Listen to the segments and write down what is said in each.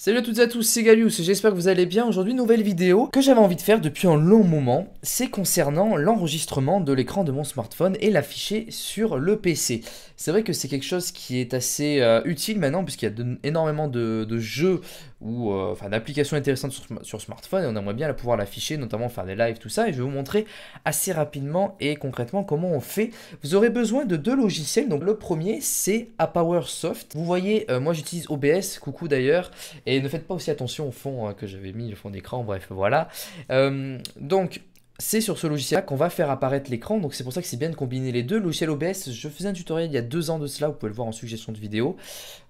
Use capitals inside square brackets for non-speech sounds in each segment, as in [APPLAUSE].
Salut à toutes et à tous, c'est Galius, j'espère que vous allez bien. Aujourd'hui, nouvelle vidéo que j'avais envie de faire depuis un long moment. C'est concernant l'enregistrement de l'écran de mon smartphone et l'afficher sur le PC. C'est vrai que c'est quelque chose qui est assez euh, utile maintenant, puisqu'il y a énormément de, jeux ou euh, enfin d'applications intéressantes sur, smartphone et on aimerait bien la pouvoir l'afficher, notamment faire des lives, tout ça. Et je vais vous montrer assez rapidement et concrètement comment on fait. Vous aurez besoin de deux logiciels. Donc le premier c'est ApowerSoft. Vous voyez, euh, moi j'utilise OBS, coucou d'ailleurs. Et ne faites pas aussi attention au fond hein, que j'avais mis, le fond d'écran, bref, voilà. Euh, donc c'est sur ce logiciel qu'on va faire apparaître l'écran, donc c'est pour ça que c'est bien de combiner les deux. logiciel OBS, je faisais un tutoriel il y a deux ans de cela, vous pouvez le voir en suggestion de vidéo,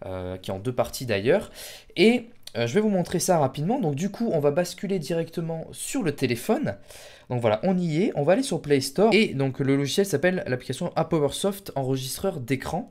qui est en deux parties d'ailleurs. Et euh, je vais vous montrer ça rapidement. Donc du coup, on va basculer directement sur le téléphone. Donc voilà, on y est. On va aller sur Play Store. Et donc le logiciel s'appelle l'application Powersoft, enregistreur d'écran.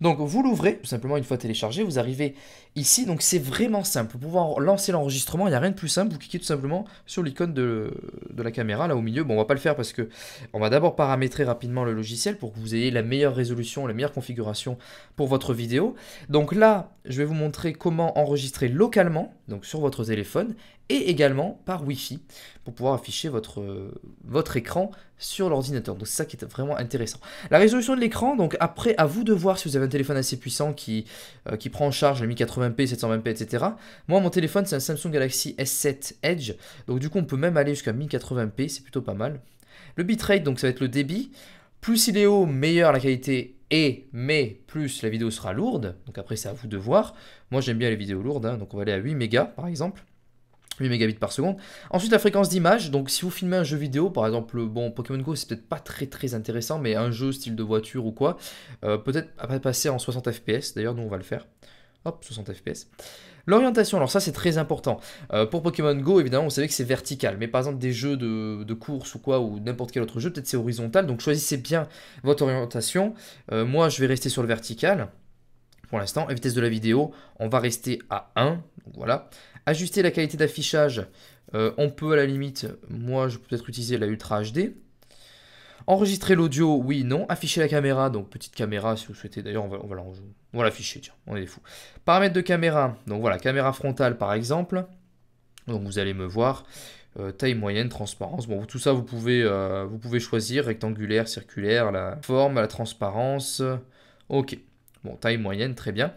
Donc vous l'ouvrez, tout simplement une fois téléchargé, vous arrivez ici, donc c'est vraiment simple. Pour pouvoir lancer l'enregistrement, il n'y a rien de plus simple, vous cliquez tout simplement sur l'icône de, la caméra là au milieu. Bon, on va pas le faire parce que on va d'abord paramétrer rapidement le logiciel pour que vous ayez la meilleure résolution, la meilleure configuration pour votre vidéo. Donc là, je vais vous montrer comment enregistrer localement, donc sur votre téléphone, et également par Wi-Fi pour pouvoir afficher votre, euh, votre écran sur l'ordinateur. Donc c'est ça qui est vraiment intéressant. La résolution de l'écran, donc après à vous de voir si vous avez un téléphone assez puissant qui, euh, qui prend en charge le 1080p, 720p, etc. Moi mon téléphone c'est un Samsung Galaxy S7 Edge, donc du coup on peut même aller jusqu'à 1080p, c'est plutôt pas mal. Le bitrate, donc ça va être le débit. Plus il est haut, meilleure la qualité et mais plus la vidéo sera lourde. Donc après c'est à vous de voir. Moi j'aime bien les vidéos lourdes, hein. donc on va aller à 8 mégas par exemple. 8 mégabits par seconde. Ensuite, la fréquence d'image. Donc, si vous filmez un jeu vidéo, par exemple, bon, Pokémon Go, c'est peut-être pas très très intéressant, mais un jeu style de voiture ou quoi, euh, peut-être après passer en 60 fps. D'ailleurs, nous, on va le faire. Hop, 60 fps. L'orientation, alors ça c'est très important. Euh, pour Pokémon Go, évidemment, vous savez que c'est vertical, mais par exemple des jeux de, course ou quoi, ou n'importe quel autre jeu, peut-être c'est horizontal, donc choisissez bien votre orientation. Euh, moi, je vais rester sur le vertical pour l'instant. Et vitesse de la vidéo, on va rester à 1, donc voilà. Ajuster la qualité d'affichage, euh, on peut à la limite, moi je peux peut-être utiliser la Ultra HD. Enregistrer l'audio, oui, non. Afficher la caméra, donc petite caméra si vous souhaitez. D'ailleurs, on va, l'afficher, tiens, on est des fous. Paramètres de caméra, donc voilà, caméra frontale par exemple. Donc vous allez me voir. Euh, taille moyenne, transparence. Bon, tout ça, vous pouvez, euh, vous pouvez choisir rectangulaire, circulaire, la forme, la transparence. Ok. Bon, taille moyenne, très bien.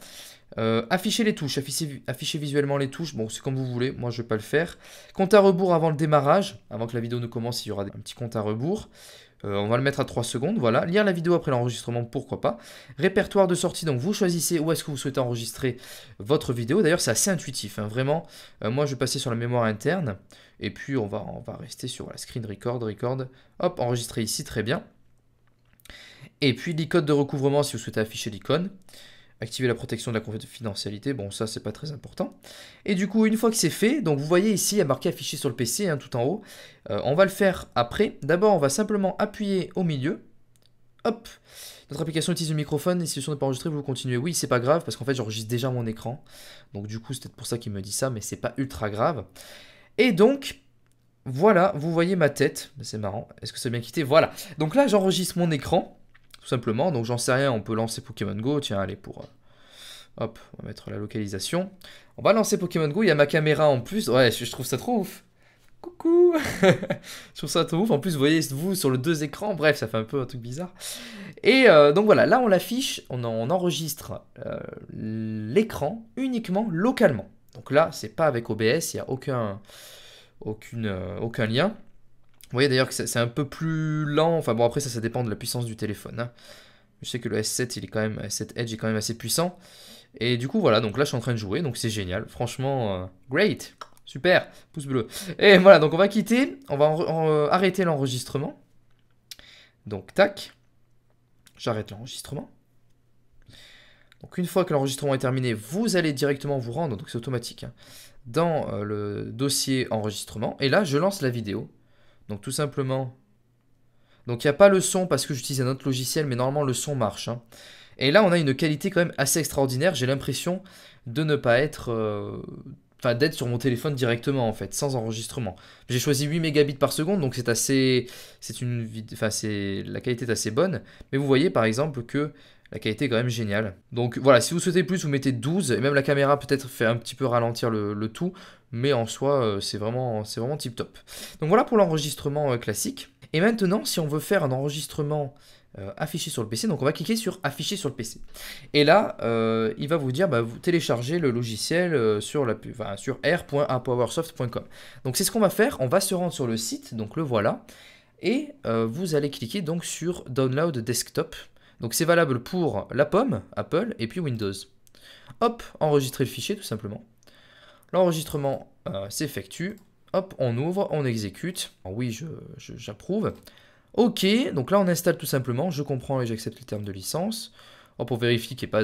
Euh, afficher les touches, afficher, visuellement les touches, bon c'est comme vous voulez, moi je vais pas le faire. Compte à rebours avant le démarrage, avant que la vidéo ne commence, il y aura un petit compte à rebours. Euh, on va le mettre à 3 secondes, voilà. Lire la vidéo après l'enregistrement, pourquoi pas. Répertoire de sortie, donc vous choisissez où est-ce que vous souhaitez enregistrer votre vidéo. D'ailleurs c'est assez intuitif, hein, vraiment. Euh, moi je vais passer sur la mémoire interne, et puis on va, rester sur la screen record, record. Hop, enregistrer ici, très bien. Et puis l'icône de recouvrement si vous souhaitez afficher l'icône. Activer la protection de la confidentialité, bon ça c'est pas très important. Et du coup une fois que c'est fait, donc vous voyez ici il y a marqué affiché sur le PC hein, tout en haut. Euh, on va le faire après. D'abord on va simplement appuyer au milieu. Hop Notre application utilise le microphone et si le son n'est pas enregistré, vous continuez. Oui, c'est pas grave parce qu'en fait j'enregistre déjà mon écran. Donc du coup c'est peut-être pour ça qu'il me dit ça, mais c'est pas ultra grave. Et donc, voilà, vous voyez ma tête. C'est marrant. Est-ce que c'est bien quitté Voilà. Donc là, j'enregistre mon écran simplement. Donc j'en sais rien, on peut lancer Pokémon Go. Tiens, allez, pour... Euh, hop, on va mettre la localisation. On va lancer Pokémon Go, il y a ma caméra en plus. Ouais, je trouve ça trop ouf. Coucou [LAUGHS] Je trouve ça trop ouf. En plus, vous voyez vous sur le deux écrans. Bref, ça fait un peu un truc bizarre. Et euh, donc voilà, là on l'affiche, on, enregistre euh, l'écran uniquement localement. Donc là, c'est pas avec OBS, il n'y a aucun, aucune, aucun lien. Vous voyez d'ailleurs que c'est un peu plus lent. Enfin bon, après, ça, ça dépend de la puissance du téléphone. Hein. Je sais que le S7, il est quand même, Edge est quand même assez puissant. Et du coup, voilà, donc là, je suis en train de jouer, donc c'est génial. Franchement, euh, great, super, pouce bleu. Et voilà, donc on va quitter, on va euh, arrêter l'enregistrement. Donc, tac, j'arrête l'enregistrement. Donc, une fois que l'enregistrement est terminé, vous allez directement vous rendre, donc c'est automatique, hein, dans euh, le dossier enregistrement. Et là, je lance la vidéo. Donc tout simplement. Donc il n'y a pas le son parce que j'utilise un autre logiciel, mais normalement le son marche. Hein. Et là on a une qualité quand même assez extraordinaire. J'ai l'impression de ne pas être... Euh, enfin d'être sur mon téléphone directement en fait, sans enregistrement. J'ai choisi 8 mégabits par seconde, donc c'est assez... C'est une... Enfin c'est... La qualité est assez bonne. Mais vous voyez par exemple que la qualité est quand même géniale. Donc voilà, si vous souhaitez plus, vous mettez 12. Et même la caméra peut-être fait un petit peu ralentir le, tout. Mais en soi, euh, c'est vraiment, vraiment tip top. Donc voilà pour l'enregistrement euh, classique. Et maintenant, si on veut faire un enregistrement euh, affiché sur le PC, donc on va cliquer sur afficher sur le PC. Et là, il va vous dire, bah, vous téléchargez le logiciel sur, la, sur r.apowersoft.com. Donc c'est ce qu'on va faire, on va se rendre sur le site, donc le voilà. Et vous allez cliquer donc sur Download Desktop. Donc c'est valable pour la pomme, Apple, et puis Windows. Hop, enregistrer le fichier tout simplement. L'enregistrement euh, s'effectue. Hop, on ouvre, on exécute. oui, j'approuve. ok, donc là on installe tout simplement. Je comprends et j'accepte les termes de licence. Oh, pour vérifier qu'il n'y ait pas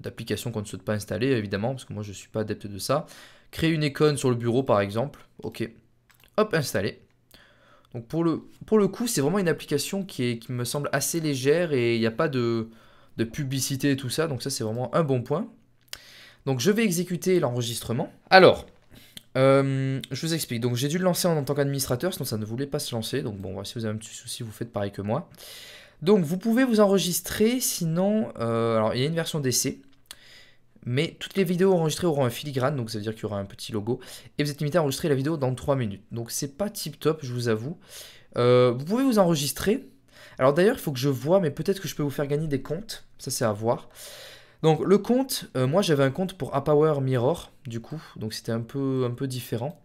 d'application qu'on ne souhaite pas installer, évidemment, parce que moi je ne suis pas adepte de ça. Créer une icône sur le bureau par exemple. Ok. Hop, installer. Donc pour le, pour le coup, c'est vraiment une application qui, est, qui me semble assez légère et il n'y a pas de, publicité et tout ça. Donc ça, c'est vraiment un bon point. Donc je vais exécuter l'enregistrement. Alors, euh, je vous explique. Donc j'ai dû le lancer en, tant qu'administrateur, sinon ça ne voulait pas se lancer. Donc bon, si vous avez un petit souci, vous faites pareil que moi. Donc vous pouvez vous enregistrer, sinon, euh, alors il y a une version d'essai mais toutes les vidéos enregistrées auront un filigrane, donc ça veut dire qu'il y aura un petit logo, et vous êtes limité à enregistrer la vidéo dans 3 minutes. Donc c'est pas tip top, je vous avoue. Euh, vous pouvez vous enregistrer. Alors d'ailleurs, il faut que je vois, mais peut-être que je peux vous faire gagner des comptes, ça c'est à voir. Donc le compte, euh, moi j'avais un compte pour Power Mirror, du coup, donc c'était un peu, un peu différent.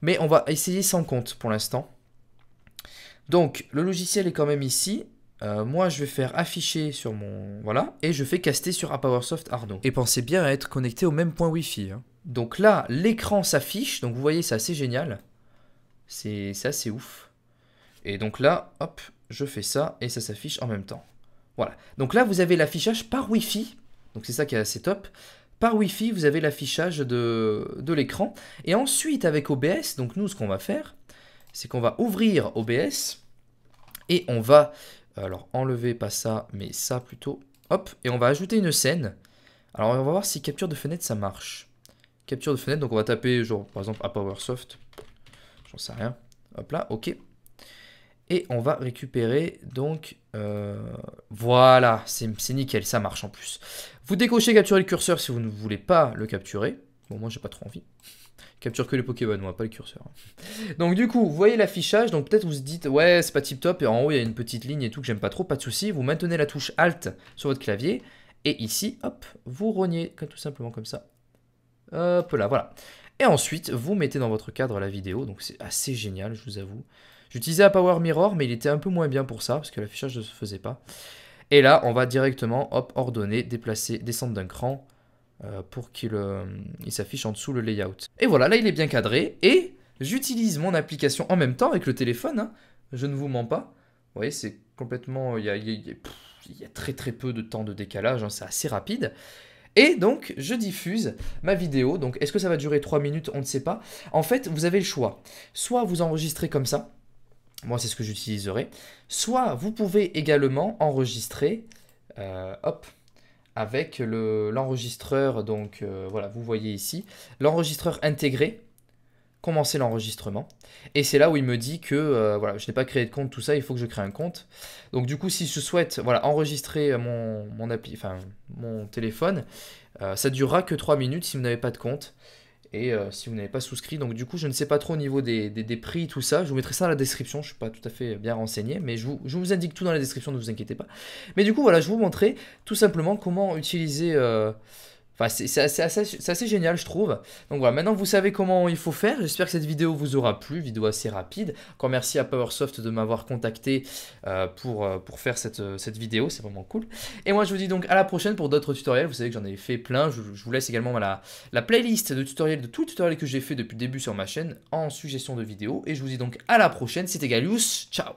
Mais on va essayer sans compte pour l'instant. Donc le logiciel est quand même ici, euh, moi, je vais faire afficher sur mon... Voilà, et je fais caster sur PowerSoft Arnaud. Et pensez bien à être connecté au même point Wi-Fi. Hein. Donc là, l'écran s'affiche, donc vous voyez, c'est assez génial. C'est assez ouf. Et donc là, hop, je fais ça, et ça s'affiche en même temps. Voilà. Donc là, vous avez l'affichage par Wi-Fi. Donc c'est ça qui est assez top. Par Wi-Fi, vous avez l'affichage de, de l'écran. Et ensuite, avec OBS, donc nous, ce qu'on va faire, c'est qu'on va ouvrir OBS et on va alors enlever pas ça, mais ça plutôt. Hop, et on va ajouter une scène. Alors on va voir si capture de fenêtre ça marche. Capture de fenêtre, donc on va taper genre par exemple à PowerSoft. J'en sais rien. Hop là, ok. Et on va récupérer donc... Euh, voilà, c'est nickel, ça marche en plus. Vous décochez capturer le curseur si vous ne voulez pas le capturer. Bon, moi j'ai pas trop envie. Capture que les Pokémon, moi, pas le curseur. Hein. Donc du coup, vous voyez l'affichage, donc peut-être vous vous dites, ouais, c'est pas tip top, et en haut il y a une petite ligne et tout que j'aime pas trop, pas de souci, vous maintenez la touche Alt sur votre clavier, et ici, hop, vous rognez, tout simplement comme ça. Hop là, voilà. Et ensuite, vous mettez dans votre cadre la vidéo, donc c'est assez génial, je vous avoue. J'utilisais un Power Mirror, mais il était un peu moins bien pour ça, parce que l'affichage ne se faisait pas. Et là, on va directement, hop, ordonner, déplacer, descendre d'un cran, euh, pour qu'il euh, s'affiche en dessous le layout. Et voilà, là il est bien cadré, et j'utilise mon application en même temps avec le téléphone, hein. je ne vous mens pas. Vous voyez, c'est complètement... Il y, a, très très peu de temps de décalage, hein, c'est assez rapide. Et donc, je diffuse ma vidéo. Donc, est-ce que ça va durer 3 minutes On ne sait pas. En fait, vous avez le choix. Soit vous enregistrez comme ça. Moi, c'est ce que j'utiliserai. Soit vous pouvez également enregistrer. Euh, hop avec l'enregistreur, donc euh, voilà, vous voyez ici, l'enregistreur intégré, commencer l'enregistrement. Et c'est là où il me dit que euh, voilà, je n'ai pas créé de compte, tout ça, il faut que je crée un compte. Donc du coup, si je souhaite voilà, enregistrer mon, mon mon téléphone, ça euh, ça durera que 3 minutes si vous n'avez pas de compte. Et euh, si vous n'avez pas souscrit, donc du coup, je ne sais pas trop au niveau des, prix, tout ça. Je vous mettrai ça dans la description. Je ne suis pas tout à fait bien renseigné, mais je vous, indique tout dans la description, ne vous inquiétez pas. Mais du coup, voilà, je vous montrer tout simplement comment utiliser. Euh, Enfin, c'est assez, génial, je trouve. Donc voilà, maintenant vous savez comment il faut faire. J'espère que cette vidéo vous aura plu, vidéo assez rapide. Encore merci à PowerSoft de m'avoir contacté euh, pour, euh, pour faire euh, cette, vidéo, c'est vraiment cool. Et moi je vous dis donc à la prochaine pour d'autres tutoriels. Vous savez que j'en ai fait plein. Je, vous laisse également la, la playlist de tutoriels, de tous les tutoriels que j'ai fait depuis le début sur ma chaîne en suggestion de vidéos. Et je vous dis donc à la prochaine. C'était Galius, ciao